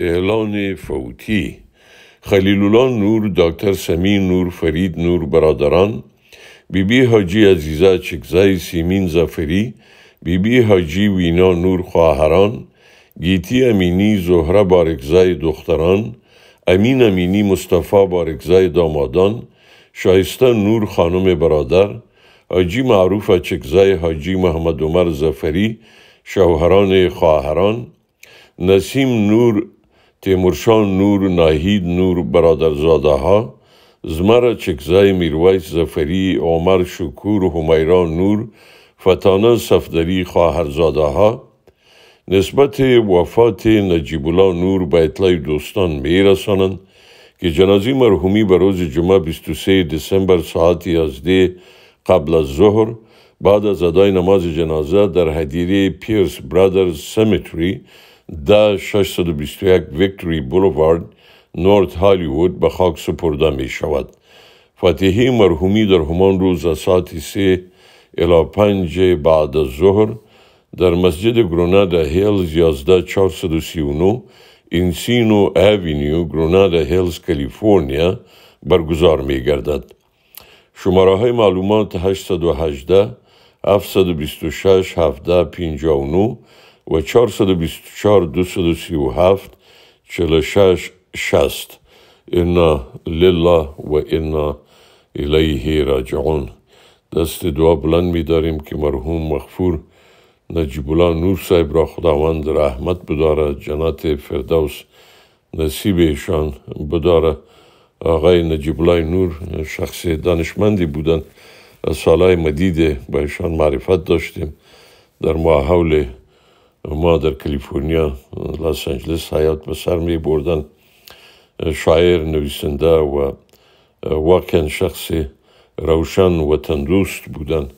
اعلان فوتی الله نور دکتر سمی نور فرید نور برادران بیبی بی حاجی عزیزه چکزای سیمین زفری بیبی بی حاجی وینا نور خواهران گیتی امینی زهره بارکزای دختران امین امینی مصطفی بارکزای دامادان شایسته نور خانم برادر حاجی معروف چکزای حاجی محمد عمر زفری شوهران خواهران نسیم نور تیمورشاه نور ناهید نور برادرزاده ها زمره چکزای میرویس زفری عمر شکور همیرا نور فتانه صفدری خواهرزاده ها نسبت وفات نجیب الله نور به اطلاع دوستان می رسانند که جنازه مرحومی به روز جمعه 23 دسامبر ساعت 11 قبل از ظهر بعد از ادای نماز جنازه در هدیره پیرس برادرز سمیتری در 621 ویکتوری بولوارد نورت هالیوود به خاک سپرده می شود. فتحی مرحومی در همان روز از ساعت 3 الا 5 بعد از ظهر در مسجد گرونادا هیلز 11439 انسینو اوینیو گرونادا هیلز کالیفرنیا برگزار می گردد. شماره های معلومات 818 726 1759 و 424 237 46 60 انا لله و انا الیه راجعون دست دعا بلند می که مرحوم مغفور نجیب الله نور صاحب را خداوند رحمت بداره جنات فردوس نصیب ایشان بداره آقای نجیب الله نور شخص دانشمندی بودن از سالهای مدید به ایشان معرفت داشتیم در ماحول ما در کالیفرنیا لس آنجلس حیات به سر می بردن شاعر نویسنده و واقعا شخص روشن و تندوست بودن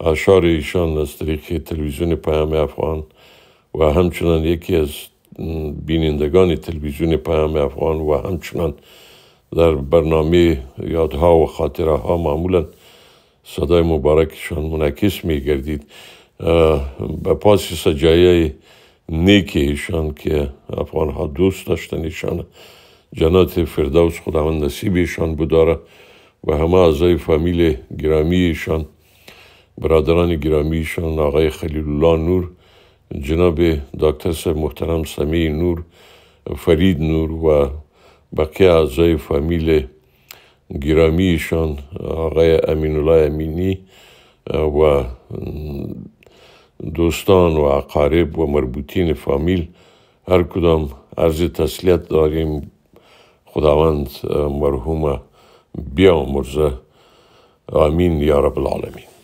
اشعار ایشان از طریق تلویزیون پیام افغان و همچنان یکی از بینندگان تلویزیون پیام افغان و همچنان در برنامه یادها و خاطره ها معمولا صدای مبارکشان منعکس می گردید به پاس نیکی ایشان که ها دوست داشتن ایشان جنات فردوس خداوند نصیب ایشان بوداره و همه اعضای فامیل گرامی ایشان برادران گرامی ایشان آقای خلیل الله نور جناب دکتر محترم سمی نور فرید نور و بقیه اعضای فامیل گرامی ایشان آقای امین الله امینی و دوستان و اقارب و مربوطین فامیل هر کدام عرض تسلیت داریم خداوند مرحوم بیامرزه آمین یا رب العالمین